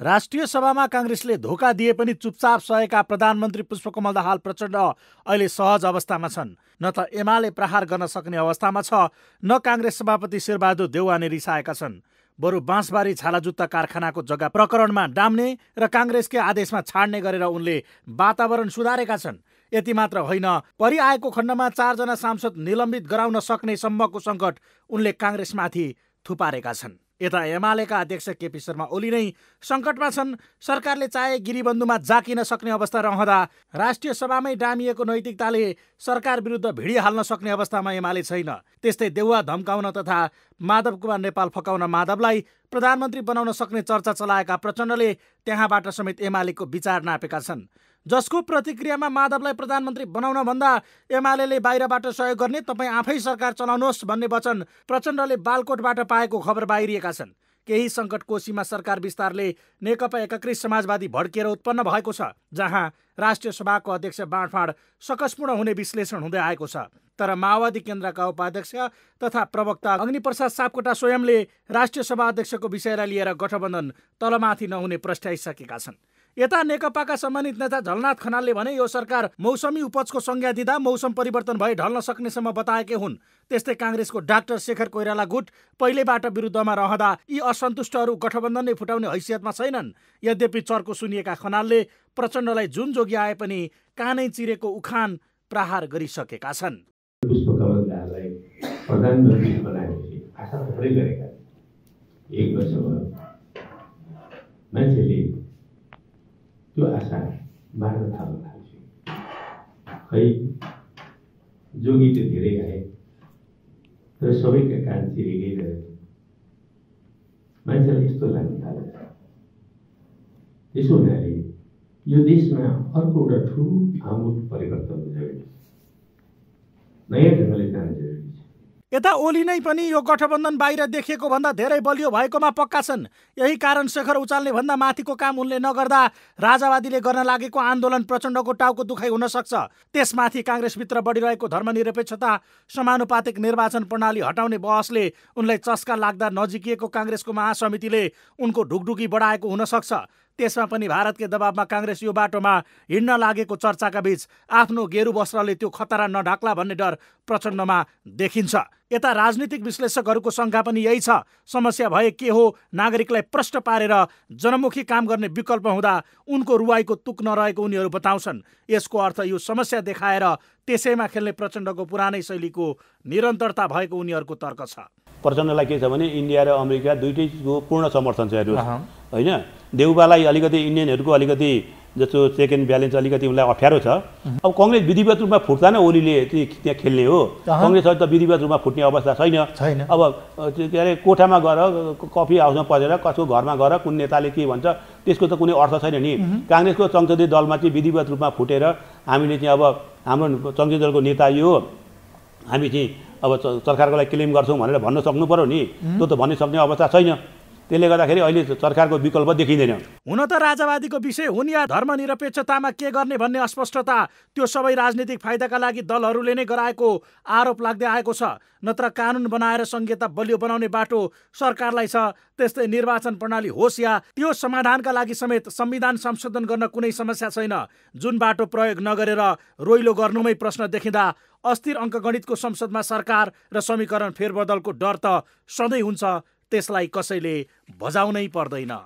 राष्ट्रिय सभामा काङ्ग्रेसले धोका दिए पनि चुपचाप सहेका प्रधानमन्त्री पुष्पकमल दाहाल प्रचण्ड अहिले सहज अवस्थामा छन् न त एमाले प्रहार गर्न सक्ने अवस्थामा छ न काङ्ग्रेस सभापति शेरबहादुर देउवाने रिसाएका छन् बरु बाँसबारी छालाजुत्ता कारखानाको जग्गा प्रकरणमा डाम्ने र काङ्ग्रेसकै आदेशमा छाड्ने गरेर उनले वातावरण सुधारेका छन् यति मात्र होइन परिआएको खण्डमा चारजना सांसद निलम्बित गराउन सक्ने सम्मको सङ्कट उनले काङ्ग्रेसमाथि थुपारेका छन् यता एमालेका अध्यक्ष केपी शर्मा ओली नै सङ्कटमा छन् सरकारले चाहे गिरीबन्धुमा जाकिन सक्ने अवस्था रहँदा राष्ट्रिय सभामै डामिएको नैतिकताले सरकार विरुद्ध भिडिहाल्न सक्ने अवस्थामा एमाले छैन त्यस्तै देउवा धम्काउन तथा माधव कुमार नेपाल फकाउन माधवलाई प्रधानमन्त्री बनाउन सक्ने चर्चा चलाएका प्रचण्डले त्यहाँबाट समेत एमालेको विचार नापेका छन् जसको प्रतिक्रियामा माधवलाई प्रधानमन्त्री भन्दा एमाले बाहिरबाट सहयोग गर्ने तपाईँ आफै सरकार चलाउनुहोस् भन्ने वचन प्रचण्डले बालकोटबाट पाएको खबर बाहिरिएका छन् केही सङ्कट कोशीमा सरकार विस्तारले नेकपा एकीकृत समाजवादी भड्किएर उत्पन्न भएको छ जहाँ राष्ट्रिय सभाको अध्यक्ष बाँडफाँड सकसपूर्ण हुने विश्लेषण हुँदै आएको छ तर माओवादी केन्द्रका उपाध्यक्ष तथा प्रवक्ता अग्निप्रसाद सापकोटा स्वयंले राष्ट्रिय सभा अध्यक्षको विषयलाई लिएर गठबन्धन तलमाथि नहुने प्रस्ट्याइसकेका छन् यता नेकपाका सम्मानित नेता झलनाथ खनालले भने यो सरकार मौसमी उपजको संज्ञा दिँदा मौसम परिवर्तन भए ढल्न सक्नेसम्म बताएकै हुन् त्यस्तै काङ्ग्रेसको डाक्टर शेखर कोइराला गुट पहिलेबाट विरुद्धमा रहँदा यी असन्तुष्टहरू गठबन्धन नै फुटाउने हैसियतमा छैनन् यद्यपि चर्को सुनिएका खनालले प्रचण्डलाई जुन जोगी आए पनि कानै चिरेको उखान प्रहार गरिसकेका छन् एक वर्ष भयो मान्छेले त्यो आशा मार्न थाल्न थाल्छु खै जोगी त धेरै आए तर सबैका कान रहे मान्छेलाई यस्तो लाग्न थाल्छ त्यसो हुनाले यो देशमा अर्को एउटा ठुलो आमूल परिवर्तन हुन्छ नयाँ ढङ्गले काम जरुरी यता ओली नै पनि यो गठबन्धन बाहिर देखिएको भन्दा धेरै बलियो भएकोमा पक्का छन् यही कारण शेखर उचाल्ने भन्दा माथिको काम उनले नगर्दा राजावादीले गर्न लागेको आन्दोलन प्रचण्डको टाउको दुखाइ हुन सक्छ त्यसमाथि काङ्ग्रेसभित्र बढिरहेको धर्मनिरपेक्षता समानुपातिक निर्वाचन प्रणाली हटाउने बहसले उनलाई चस्का लाग्दा नजिकिएको काङ्ग्रेसको महासमितिले उनको ढुकढुकी बढाएको हुनसक्छ त्यसमा पनि भारतकै दबावमा काङ्ग्रेस यो बाटोमा हिँड्न लागेको चर्चाका बीच आफ्नो गेरु वस्त्रले त्यो खतरा नढाक्ला भन्ने डर प्रचण्डमा देखिन्छ यता राजनीतिक विश्लेषकहरूको शङ्का पनि यही छ समस्या भए के हो नागरिकलाई प्रष्ट पारेर जनमुखी काम गर्ने विकल्प हुँदा उनको रुवाईको तुक नरहेको उनीहरू बताउँछन् यसको अर्थ यो समस्या देखाएर त्यसैमा खेल्ने प्रचण्डको पुरानै शैलीको निरन्तरता भएको उनीहरूको तर्क छ प्रचण्डलाई के छ भने इन्डिया र अमेरिका दुइटैको पूर्ण समर्थन छ होइन देउबालाई अलिकति इन्डियनहरूको अलिकति जस्तो चेक एन्ड ब्यालेन्स अलिकति उसलाई अप्ठ्यारो छ अब कङ्ग्रेस विधिवत रूपमा फुट्दा नै ओलीले त्यहाँ खेल्ने हो कङ्ग्रेस त विधिवत रूपमा फुट्ने अवस्था छैन अब के अरे कोठामा गएर कफी हाउसमा परेर कसको घरमा गएर कुन नेताले के भन्छ त्यसको त कुनै अर्थ छैन नि काङ्ग्रेसको संसदीय दलमा चाहिँ विधिवत रूपमा फुटेर हामीले चाहिँ अब हाम्रो संसदीय दलको नेता यो हामी चाहिँ अब सरकारको लागि क्लेम गर्छौँ भनेर भन्न सक्नु पऱ्यो नि त्यो त भन्न सक्ने अवस्था छैन त्यसले गर्दाखेरि अहिले सरकारको विकल्प देखिँदैन हुन त राजावादीको विषय हुन् या धर्मनिरपेक्षतामा के गर्ने भन्ने अस्पष्टता त्यो सबै राजनीतिक फाइदाका लागि दलहरूले नै गराएको आरोप लाग्दै आएको छ नत्र कानुन बनाएर संहिता बलियो बनाउने बाटो सरकारलाई छ त्यस्तै निर्वाचन प्रणाली होस् या त्यो समाधानका लागि समेत संविधान संशोधन गर्न कुनै समस्या छैन जुन बाटो प्रयोग नगरेर रोइलो गर्नुमै प्रश्न देखिँदा अस्थिर अङ्कगणितको संसदमा सरकार र समीकरण फेरबदलको डर त सधैँ हुन्छ त्यसलाई कसैले बजाउनै पर्दैन